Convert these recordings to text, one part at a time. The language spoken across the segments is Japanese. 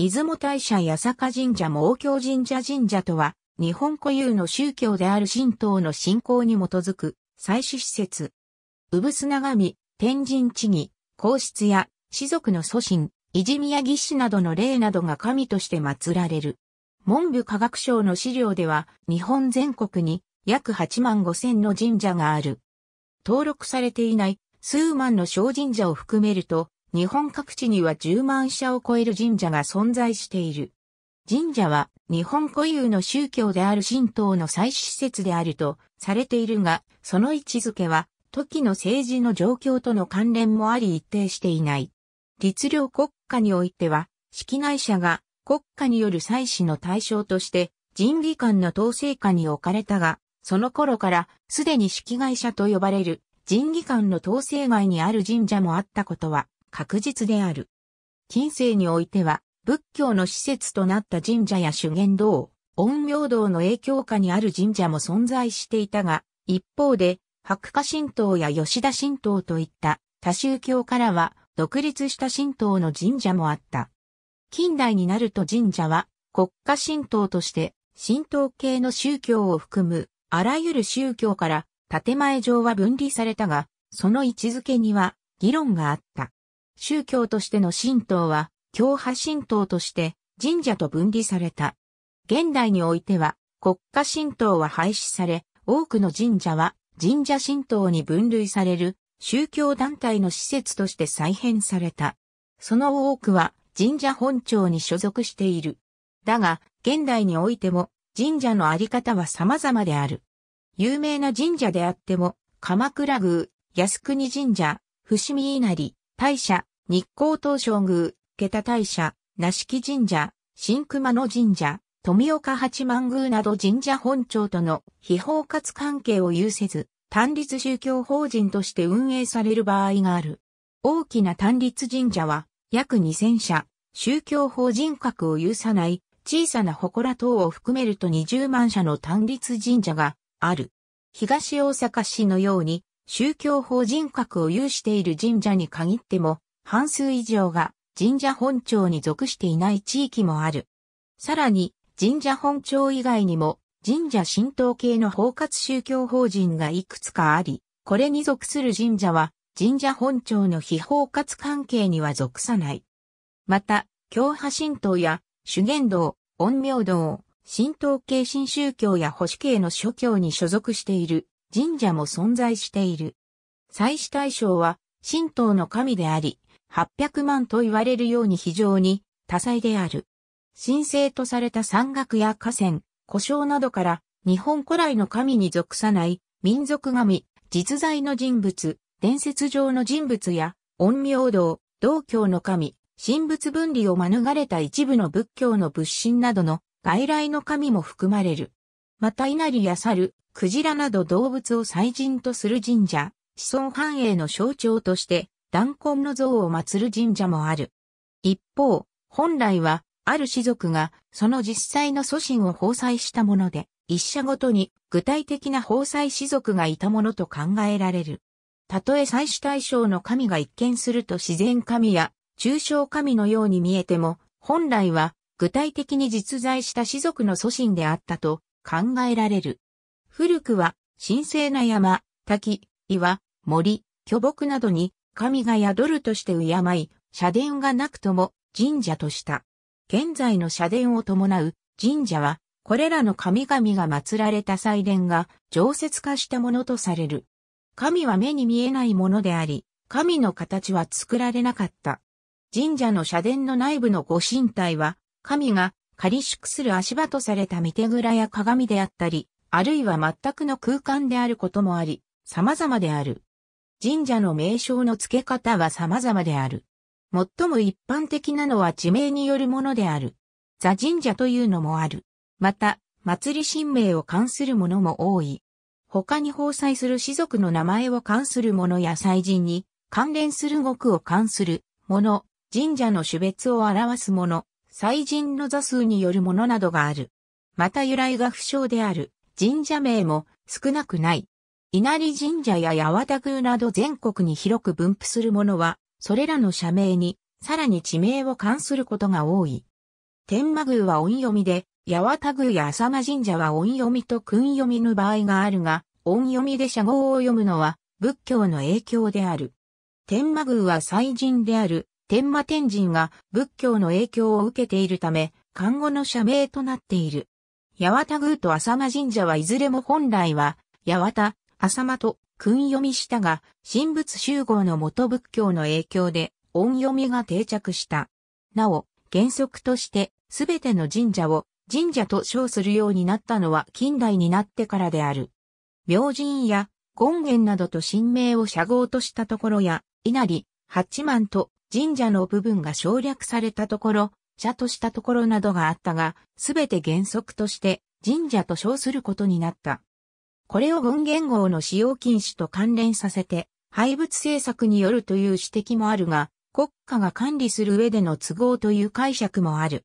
出雲大社八坂神社も京神社神社とは、日本固有の宗教である神道の信仰に基づく、祭祀施設。うぶながみ、天神地義、皇室や、士族の祖神、いじみや義士などの霊などが神として祀られる。文部科学省の資料では、日本全国に約8万5千の神社がある。登録されていない数万の小神社を含めると、日本各地には10万社を超える神社が存在している。神社は日本固有の宗教である神道の祭祀施設であるとされているが、その位置づけは時の政治の状況との関連もあり一定していない。律令国家においては、式内者が国家による祭祀の対象として人技官の統制下に置かれたが、その頃からすでに式外者と呼ばれる人技官の統制外にある神社もあったことは確実である。近世においては、仏教の施設となった神社や修験道、陰陽道の影響下にある神社も存在していたが、一方で、白化神道や吉田神道といった多宗教からは独立した神道の神社もあった。近代になると神社は国家神道として神道系の宗教を含むあらゆる宗教から建前上は分離されたが、その位置づけには議論があった。宗教としての神道は、教派神道として神社と分離された。現代においては、国家神道は廃止され、多くの神社は神社神道に分類される宗教団体の施設として再編された。その多くは神社本庁に所属している。だが、現代においても神社のあり方は様々である。有名な神社であっても、鎌倉宮、靖国神社、伏見稲荷、大社、日光東照宮、下田大社、梨木神社、新熊野神社、富岡八幡宮など神社本庁との非包括関係を有せず、単立宗教法人として運営される場合がある。大きな単立神社は約2000社、宗教法人格を有さない小さな祠等を含めると20万社の単立神社がある。東大阪市のように宗教法人格を有している神社に限っても半数以上が神社本庁に属していない地域もある。さらに、神社本庁以外にも、神社神道系の包括宗教法人がいくつかあり、これに属する神社は、神社本庁の非包括関係には属さない。また、教派神道や、修験道、陰陽道、神道系新宗教や保守系の諸教に所属している神社も存在している。祭祀対象は、神道の神であり、800万と言われるように非常に多彩である。神聖とされた山岳や河川、古障などから日本古来の神に属さない民族神、実在の人物、伝説上の人物や、陰陽道、道教の神、神仏分離を免れた一部の仏教の仏神などの外来の神も含まれる。また稲荷や猿、クジラなど動物を祭神とする神社、子孫繁栄の象徴として、弾痕の像を祀る神社もある。一方、本来は、ある士族が、その実際の祖神を奉祭したもので、一社ごとに具体的な奉祭士族がいたものと考えられる。たとえ祭祀対象の神が一見すると自然神や抽象神のように見えても、本来は具体的に実在した士族の祖神であったと考えられる。古くは神聖な山、滝、岩、森、巨木などに神が宿るとして敬い、社殿がなくとも神社とした。現在の社殿を伴う神社は、これらの神々が祀られた祭殿が常設化したものとされる。神は目に見えないものであり、神の形は作られなかった。神社の社殿の内部の御神体は、神が仮宿する足場とされた見手蔵や鏡であったり、あるいは全くの空間であることもあり、様々である。神社の名称の付け方は様々である。最も一般的なのは地名によるものである。ザ神社というのもある。また、祭り神明を冠するものも多い。他に放祭する士族の名前を冠するものや祭神に関連する語句を冠するもの、神社の種別を表すもの、祭神の座数によるものなどがある。また由来が不詳である神社名も少なくない。稲荷神社や八幡宮など全国に広く分布するものは、それらの社名に、さらに地名を冠することが多い。天満宮は音読みで、八幡宮や浅間神社は音読みと訓読みの場合があるが、音読みで社号を読むのは、仏教の影響である。天満宮は祭神である、天満天神が仏教の影響を受けているため、漢語の社名となっている。八幡宮と浅間神社はいずれも本来は、八幡、浅間と訓読みしたが、神仏集合の元仏教の影響で、音読みが定着した。なお、原則として、すべての神社を神社と称するようになったのは近代になってからである。明神や権現などと神明を社号としたところや、稲荷、八幡と神社の部分が省略されたところ、社としたところなどがあったが、すべて原則として神社と称することになった。これを文言号の使用禁止と関連させて、廃物政策によるという指摘もあるが、国家が管理する上での都合という解釈もある。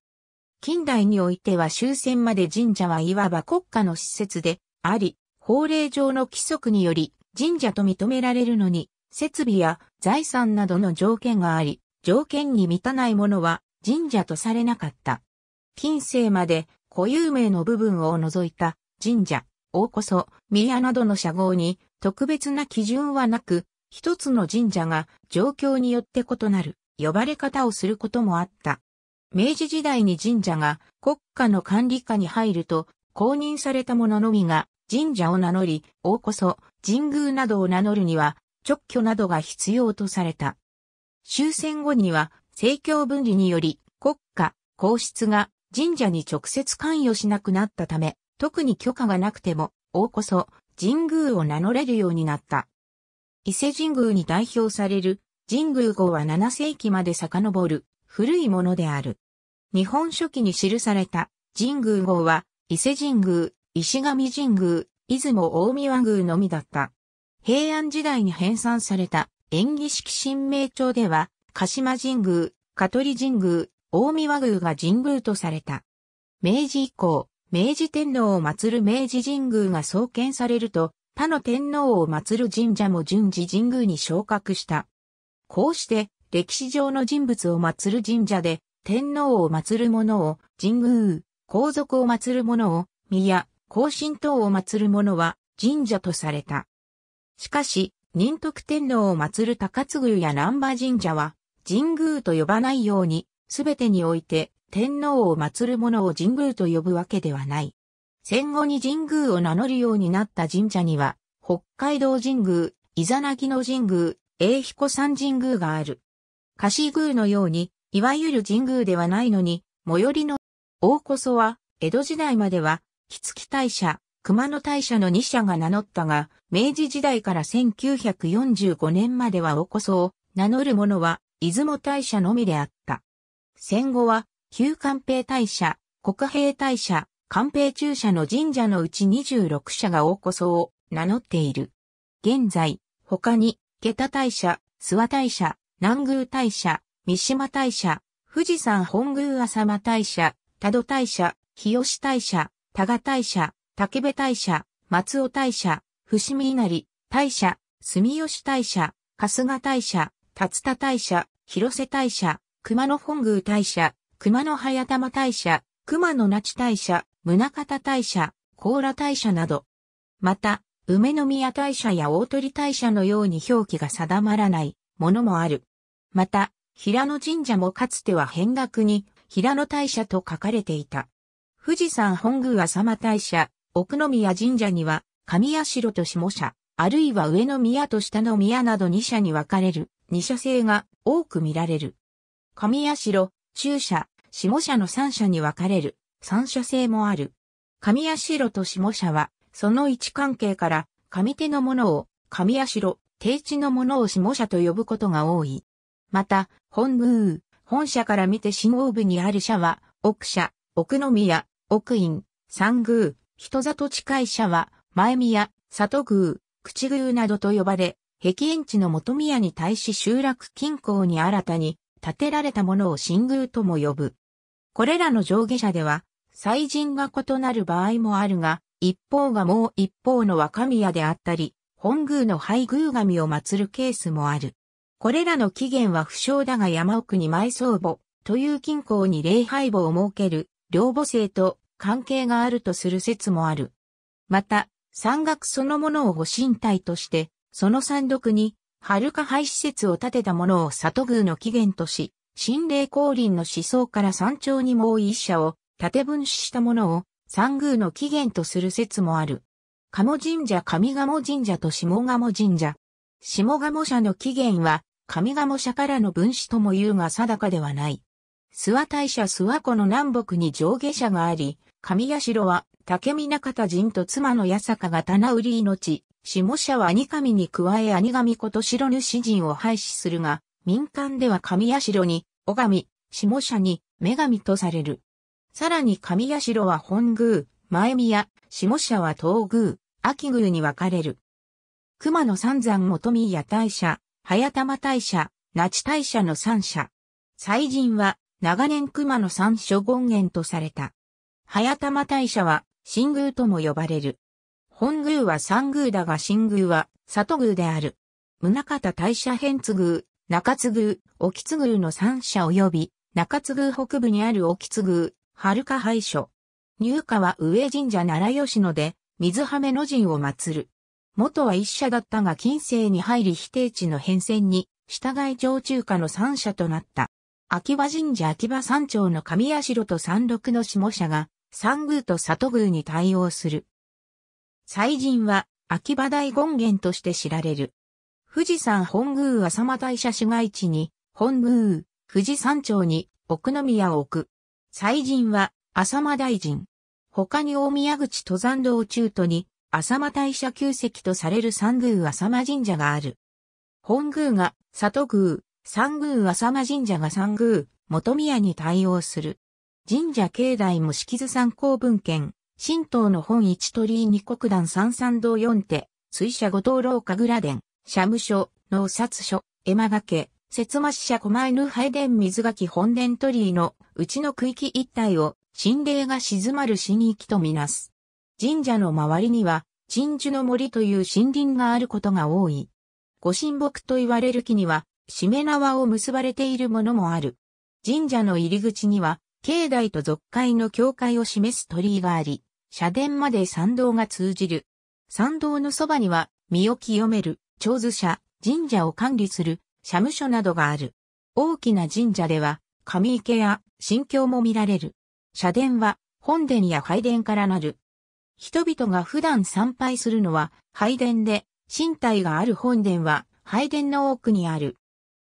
近代においては終戦まで神社はいわば国家の施設であり、法令上の規則により神社と認められるのに、設備や財産などの条件があり、条件に満たないものは神社とされなかった。近世まで固有名の部分を除いた神社、大こそ、宮などの社号に特別な基準はなく、一つの神社が状況によって異なる呼ばれ方をすることもあった。明治時代に神社が国家の管理下に入ると、公認された者のみが神社を名乗り、大こそ神宮などを名乗るには直居などが必要とされた。終戦後には政教分離により国家、皇室が神社に直接関与しなくなったため、特に許可がなくても、王こそ神宮を名乗れるようになった。伊勢神宮に代表される神宮号は7世紀まで遡る古いものである。日本書紀に記された神宮号は伊勢神宮、石上神宮、出雲大宮宮のみだった。平安時代に編纂された演技式神明帳では、鹿島神宮、香取神宮、大宮宮が神宮とされた。明治以降、明治天皇を祀る明治神宮が創建されると、他の天皇を祀る神社も順次神宮に昇格した。こうして、歴史上の人物を祀る神社で、天皇を祀る者を神宮、皇族を祀る者を宮、皇神等を祀る者は神社とされた。しかし、仁徳天皇を祀る高津宮や南波神社は神宮と呼ばないように、すべてにおいて天皇を祀る者を神宮と呼ぶわけではない。戦後に神宮を名乗るようになった神社には、北海道神宮、伊ザナギの神宮、英彦山神宮がある。貸宮のように、いわゆる神宮ではないのに、最寄りの大こそは、江戸時代までは、木月大社、熊野大社の2社が名乗ったが、明治時代から1945年までは大こそを名乗る者は、出雲大社のみであった。戦後は、旧官兵大社、国兵大社、官兵中社の神社のうち26社が大こそを名乗っている。現在、他に、下田大社、諏訪大社、南宮大社、三島大社、富士山本宮浅間大社、多度大社、日吉大社、多賀大社、竹部大社、松尾大社、伏見稲荷、大社、住吉大社、春日大社、竜田大社、広瀬大社、熊野本宮大社、熊野早玉大社、熊野那智大社、宗方大社、甲羅大社など。また、梅宮大社や大鳥大社のように表記が定まらないものもある。また、平野神社もかつては変額に平野大社と書かれていた。富士山本宮浅間大社、奥宮神社には、上社と下社、あるいは上宮と下宮など2社に分かれる、二社制が多く見られる。上社、中社、下社の三社に分かれる、三社制もある。上城と下社は、その位置関係から、上手のものを、上城、定地のものを下社と呼ぶことが多い。また、本宮、本社から見て新大部にある社は、奥社、奥宮、奥院、三宮、人里近い社は、前宮、里宮、口宮などと呼ばれ、壁園地の元宮に対し集落近郊に新たに建てられたものを新宮とも呼ぶ。これらの上下者では、祭人が異なる場合もあるが、一方がもう一方の若宮であったり、本宮の配宮神を祀るケースもある。これらの起源は不詳だが山奥に埋葬墓という近郊に礼拝墓を設ける両母性と関係があるとする説もある。また、山岳そのものを保神体として、その山麓に、遥か廃施設を建てたものを里宮の起源とし、心霊降臨の思想から山頂にもう一社を縦分子したものを三宮の起源とする説もある。鴨神社上鴨神社と下鴨神社。下鴨社の起源は上鴨社からの分子とも言うが定かではない。諏訪大社諏訪湖の南北に上下社があり、上社は竹見中田人と妻の八坂が棚売り命、下社は兄神に加え兄神こと白主人を廃止するが、民間では神社に、小神、下社に、女神とされる。さらに神社は本宮、前宮、下社は東宮、秋宮に分かれる。熊野三山元宮大社、早玉大社、那智大社の三社。祭神は長年熊野三所権現とされた。早玉大社は神宮とも呼ばれる。本宮は三宮だが神宮は里宮である。宗方大社変津宮、中津宮、沖津宮の三社及び、中津宮北部にある沖津宮、春香廃所。入荷は上神社奈良吉野で、水はめの神を祀る。元は一社だったが近世に入り否定地の変遷に、従い上中華の三社となった。秋葉神社秋葉山頂の神社と山麓の下社が、三宮と里宮に対応する。祭神は、秋葉大権現として知られる。富士山本宮浅間大社市街地に、本宮、富士山町に、奥宮を置く。祭神は、浅間大臣。他に大宮口登山道中途に、浅間大社旧跡とされる三宮浅間神社がある。本宮が、里宮、三宮浅間神社が三宮、元宮に対応する。神社境内も敷図参考文献、神道の本一鳥居二国団三三道四手、水車五灯廊下蔵殿。社務所、農札所、絵馬掛、節末社狛犬拝殿水垣本殿鳥居のうちの区域一帯を神霊が静まる死行域とみなす。神社の周りには鎮守の森という森林があることが多い。御神木と言われる木には、しめ縄を結ばれているものもある。神社の入り口には、境内と俗界の境界を示す鳥居があり、社殿まで参道が通じる。参道のそばには、身を清める、長寿社、神社を管理する社務所などがある。大きな神社では、神池や神教も見られる。社殿は本殿や拝殿からなる。人々が普段参拝するのは拝殿で、身体がある本殿は拝殿の奥にある。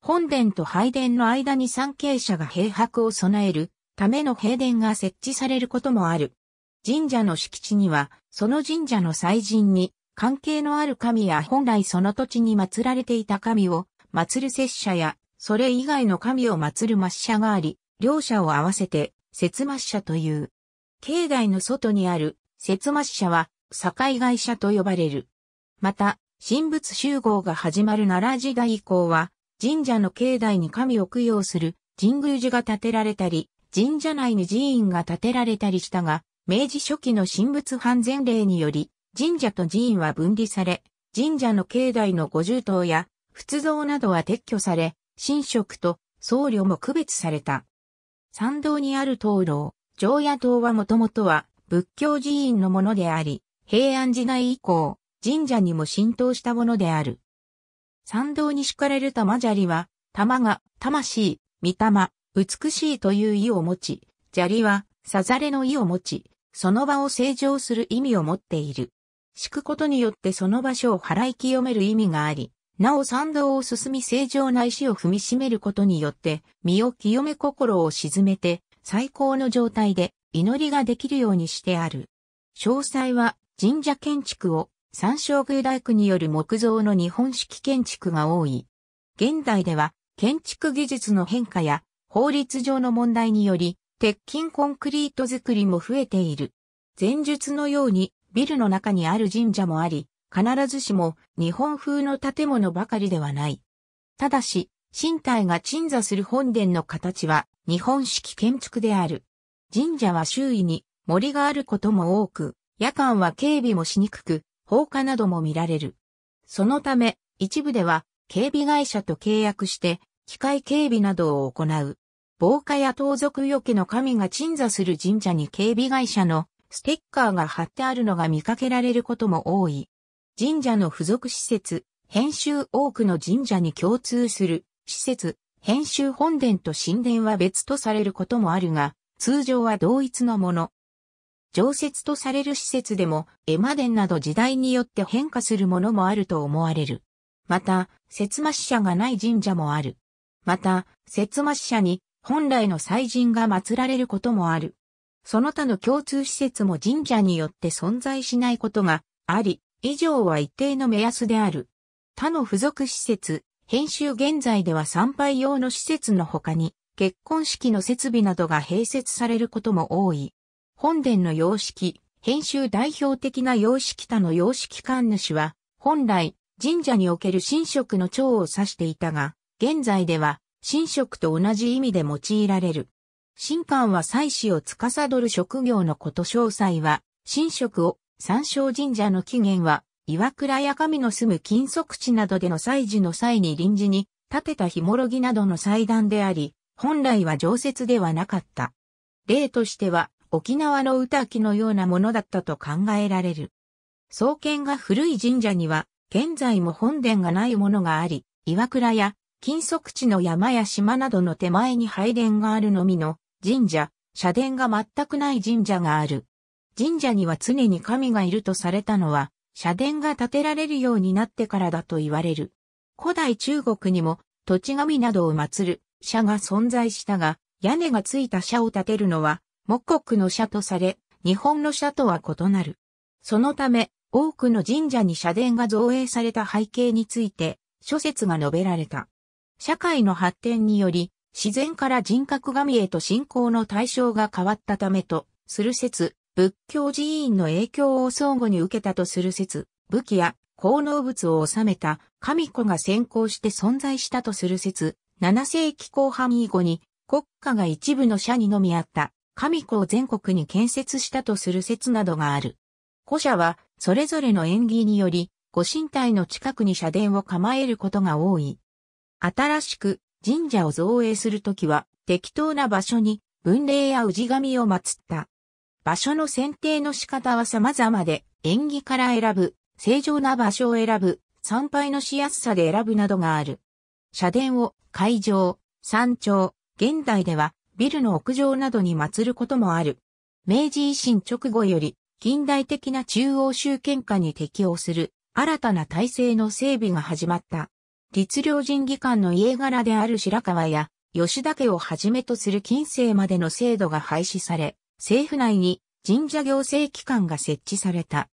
本殿と拝殿の間に参詣者が閉泊を備えるための閉殿が設置されることもある。神社の敷地には、その神社の祭神に関係のある神や本来その土地に祀られていた神を祀る拙者や、それ以外の神を祀る抹者があり、両者を合わせて、節抹者という。境内の外にある、節末者は、境外者と呼ばれる。また、神仏集合が始まる奈良時代以降は、神社の境内に神を供養する神宮寺が建てられたり、神社内に寺院が建てられたりしたが、明治初期の神仏判前令により、神社と寺院は分離され、神社の境内の五重塔や仏像などは撤去され、神職と僧侶も区別された。参道にある灯籠、常夜灯はもともとは仏教寺院のものであり、平安時代以降、神社にも浸透したものである。参道に敷かれる玉砂利は、玉が魂、御霊、美しいという意を持ち、砂利は、さざれの意を持ち、その場を清浄する意味を持っている。敷くことによってその場所を払い清める意味があり、なお参道を進み正常な石を踏みしめることによって、身を清め心を沈めて、最高の状態で祈りができるようにしてある。詳細は神社建築を三照宮大工による木造の日本式建築が多い。現代では建築技術の変化や法律上の問題により鉄筋コンクリート作りも増えている。前述のようにビルの中にある神社もあり、必ずしも日本風の建物ばかりではない。ただし、身体が鎮座する本殿の形は日本式建築である。神社は周囲に森があることも多く、夜間は警備もしにくく、放火なども見られる。そのため、一部では警備会社と契約して、機械警備などを行う。防火や盗賊除けの神が鎮座する神社に警備会社のステッカーが貼ってあるのが見かけられることも多い。神社の付属施設、編集多くの神社に共通する施設、編集本殿と神殿は別とされることもあるが、通常は同一のもの。常設とされる施設でも、絵馬殿など時代によって変化するものもあると思われる。また、摂末社がない神社もある。また、摂末社に本来の祭神が祀られることもある。その他の共通施設も神社によって存在しないことがあり、以上は一定の目安である。他の付属施設、編集現在では参拝用の施設の他に、結婚式の設備などが併設されることも多い。本殿の様式、編集代表的な様式他の様式館主は、本来、神社における神職の長を指していたが、現在では、神職と同じ意味で用いられる。神官は祭祀を司る職業のこと詳細は、神職を、三省神社の起源は、岩倉や神の住む金属地などでの祭事の際に臨時に、建てたひもろぎなどの祭壇であり、本来は常設ではなかった。例としては、沖縄の歌木のようなものだったと考えられる。創建が古い神社には、現在も本殿がないものがあり、岩倉や金属地の山や島などの手前に拝殿があるのみの神社、社殿が全くない神社がある。神社には常に神がいるとされたのは、社殿が建てられるようになってからだと言われる。古代中国にも土地神などを祀る社が存在したが、屋根がついた社を建てるのは木国の社とされ、日本の社とは異なる。そのため、多くの神社に社殿が造営された背景について、諸説が述べられた。社会の発展により、自然から人格神へと信仰の対象が変わったためと、する説、仏教寺院の影響を相互に受けたとする説、武器や高能物を収めた神子が先行して存在したとする説、7世紀後半以後に国家が一部の社にのみあった神子を全国に建設したとする説などがある。古社はそれぞれの縁起により、ご神体の近くに社殿を構えることが多い。新しく神社を造営するときは、適当な場所に文礼や氏神を祀った。場所の選定の仕方は様々で、縁起から選ぶ、正常な場所を選ぶ、参拝のしやすさで選ぶなどがある。社殿を、会場、山頂、現代では、ビルの屋上などに祀ることもある。明治維新直後より、近代的な中央集権下に適応する、新たな体制の整備が始まった。律令人技官の家柄である白川や吉田家をはじめとする近世までの制度が廃止され、政府内に神社行政機関が設置された。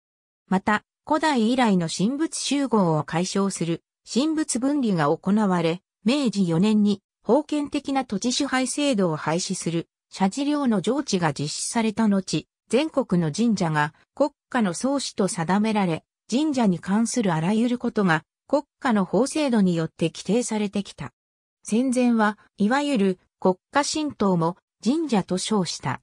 また、古代以来の神仏集合を解消する神仏分離が行われ、明治4年に封建的な土地支配制度を廃止する社事領の上置が実施された後、全国の神社が国家の創始と定められ、神社に関するあらゆることが国家の法制度によって規定されてきた。戦前は、いわゆる国家神道も神社と称した。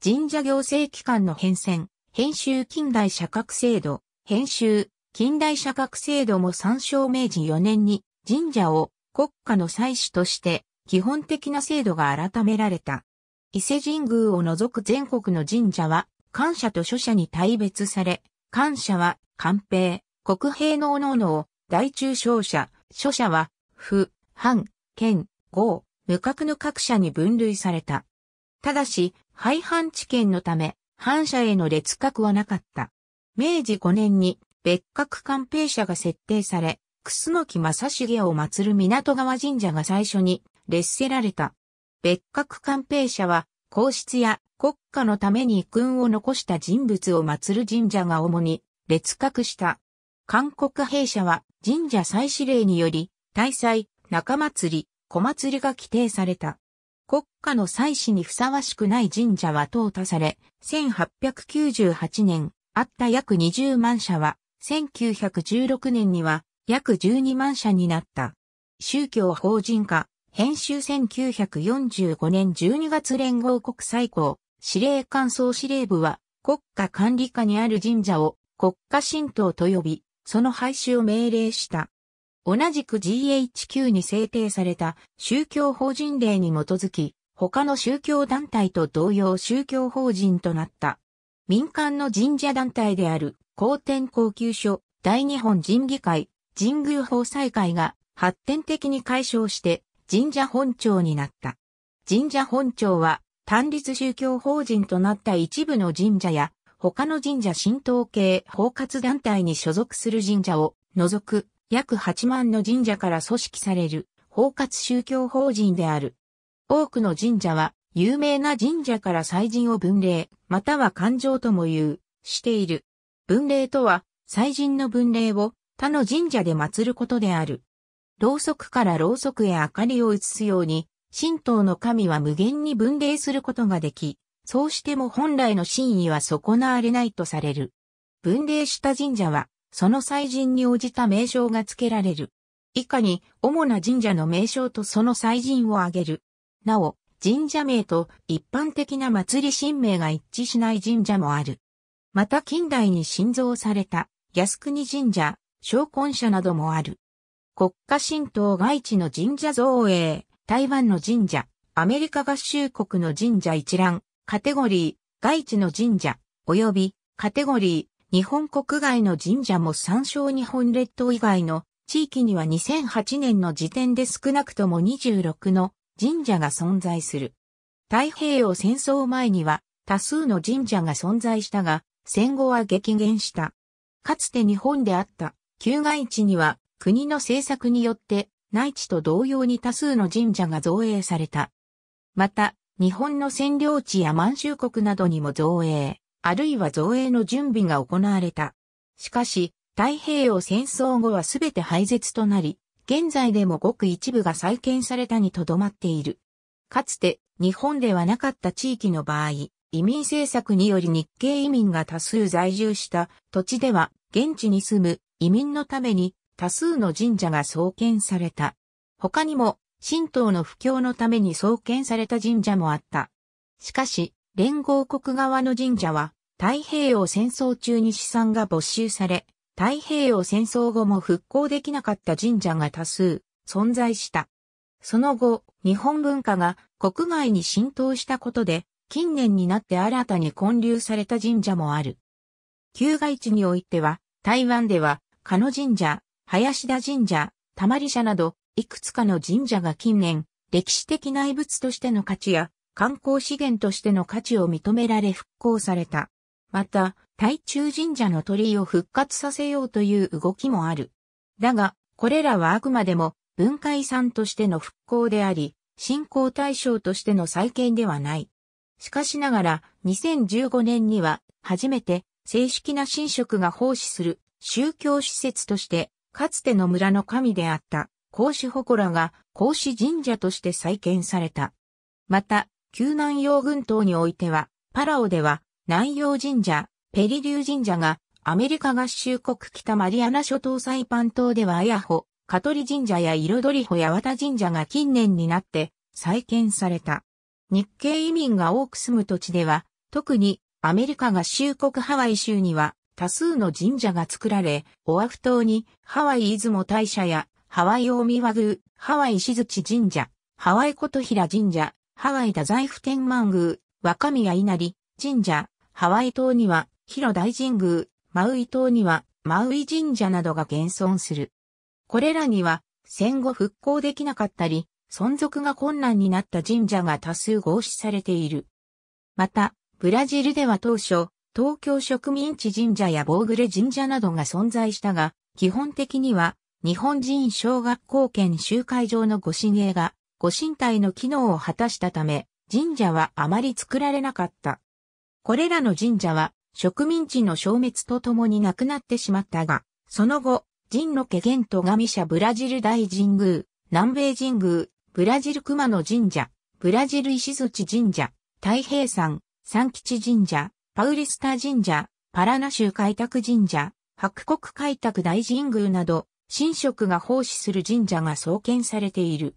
神社行政機関の変遷、編集近代社格制度、編集近代社格制度も参照明治4年に神社を国家の祭祀として基本的な制度が改められた。伊勢神宮を除く全国の神社は、感謝と諸者に大別され、感謝は、官兵、国兵の各々を大中小社、諸社は、府、藩、県、豪、無格の各社に分類された。ただし、廃藩置県のため、藩社への列格はなかった。明治5年に別格官兵社が設定され、楠木正重を祀る港川神社が最初に列せられた。別格官兵社は、皇室や国家のために遺訓を残した人物を祀る神社が主に列格した。韓国兵社は神社祭祀令により、大祭、中祭り、小祭りが規定された。国家の祭祀にふさわしくない神社は淘汰され、1898年、あった約20万社は、1916年には約12万社になった。宗教法人化、編集1945年12月連合国最高、司令官総司令部は、国家管理下にある神社を国家神道と呼び、その廃止を命令した。同じく GHQ に制定された宗教法人令に基づき、他の宗教団体と同様宗教法人となった。民間の神社団体である、高天高級所、大日本神議会、神宮法裁会が発展的に解消して神社本庁になった。神社本庁は単立宗教法人となった一部の神社や他の神社神道系包括団体に所属する神社を除く約8万の神社から組織される包括宗教法人である。多くの神社は有名な神社から祭神を分類、または勘定とも言う、している。分類とは、祭神の分類を他の神社で祀ることである。ろうそくからろうそくへ明かりを移すように、神道の神は無限に分類することができ、そうしても本来の真意は損なわれないとされる。分霊した神社は、その祭神に応じた名称が付けられる。以下に、主な神社の名称とその祭神を挙げる。なお、神社名と一般的な祭り神名が一致しない神社もある。また近代に新造された靖国神社、昇魂社などもある。国家神道外地の神社造営、台湾の神社、アメリカ合衆国の神社一覧、カテゴリー、外地の神社、及び、カテゴリー、日本国外の神社も参照日本列島以外の地域には2008年の時点で少なくとも26の神社が存在する。太平洋戦争前には多数の神社が存在したが、戦後は激減した。かつて日本であった旧外地には国の政策によって内地と同様に多数の神社が造営された。また、日本の占領地や満州国などにも造営、あるいは造営の準備が行われた。しかし、太平洋戦争後はすべて廃絶となり、現在でもごく一部が再建されたにとどまっている。かつて、日本ではなかった地域の場合、移民政策により日系移民が多数在住した土地では、現地に住む移民のために多数の神社が創建された。他にも神道の布教のために創建された神社もあった。しかし、連合国側の神社は、太平洋戦争中に資産が没収され、太平洋戦争後も復興できなかった神社が多数存在した。その後、日本文化が国外に浸透したことで、近年になって新たに建立された神社もある。旧街地においては、台湾では、鹿野神社、林田神社、たまり社など、いくつかの神社が近年、歴史的内物としての価値や、観光資源としての価値を認められ復興された。また、台中神社の鳥居を復活させようという動きもある。だが、これらはあくまでも文化遺産としての復興であり、信仰対象としての再建ではない。しかしながら、2015年には、初めて正式な神職が奉仕する宗教施設として、かつての村の神であった孔子祠が孔子神社として再建された。また、旧南洋群島においては、パラオでは南洋神社、ペリリュー神社がアメリカ合衆国北マリアナ諸島サイパン島ではアヤホ、カトリ神社や彩りホやワタ神社が近年になって再建された。日系移民が多く住む土地では、特にアメリカ合衆国ハワイ州には多数の神社が作られ、オアフ島にハワイ出雲大社やハワイ大見和宮、ハワイ石槌神社、ハワイ琴平神社、ハワイ太宰府天満宮、若宮稲荷神社、ハワイ島には広大神宮、マウイ島にはマウイ神社などが現存する。これらには戦後復興できなかったり、存続が困難になった神社が多数合祀されている。また、ブラジルでは当初、東京植民地神社やボーグレ神社などが存在したが、基本的には日本人小学校圏集会場の御神営が、御神体の機能を果たしたため、神社はあまり作られなかった。これらの神社は、植民地の消滅とともになくなってしまったが、その後、神の家元と神社ブラジル大神宮、南米神宮、ブラジル熊野神社、ブラジル石槌神社、太平山、三吉神社、パウリスタ神社、パラナ州開拓神社、白国開拓大神宮など、神職が奉仕する神社が創建されている。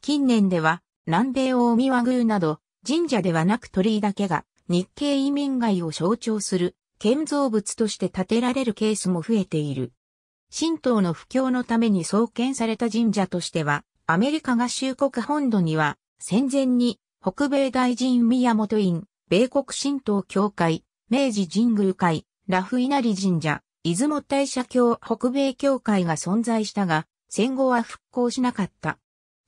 近年では、南米大宮和宮など、神社ではなく鳥居だけが、日系移民街を象徴する、建造物として建てられるケースも増えている。神道の布教のために創建された神社としては、アメリカ合衆国本土には、戦前に、北米大臣宮本院、米国神道教会、明治神宮会、ラフ稲荷神社、出雲大社教北米教会が存在したが、戦後は復興しなかった。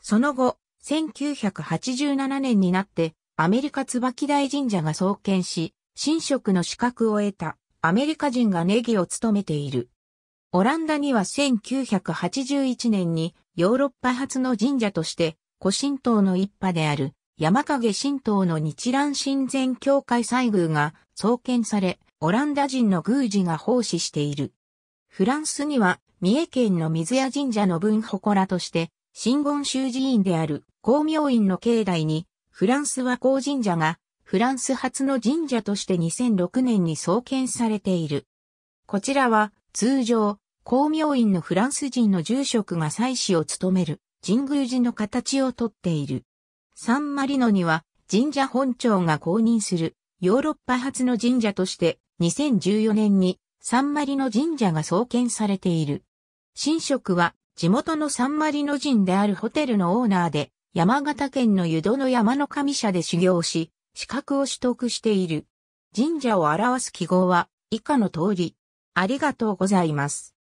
その後、1987年になって、アメリカ椿大神社が創建し、神職の資格を得たアメリカ人がネギを務めている。オランダには1981年にヨーロッパ初の神社として古神道の一派である山影神道の日蘭神前教会西宮が創建され、オランダ人の宮司が奉仕している。フランスには、三重県の水谷神社の分祠として、新言宗寺院である光明院の境内に、フランス和光神社が、フランス初の神社として2006年に創建されている。こちらは、通常、光明院のフランス人の住職が祭祀を務める、神宮寺の形をとっている。サンマリノには、神社本庁が公認する、ヨーロッパ初の神社として、2014年にサンマリノ神社が創建されている。神職は地元のサンマリノ人であるホテルのオーナーで、山形県の湯戸の山の神社で修行し、資格を取得している。神社を表す記号は以下の通り。ありがとうございます。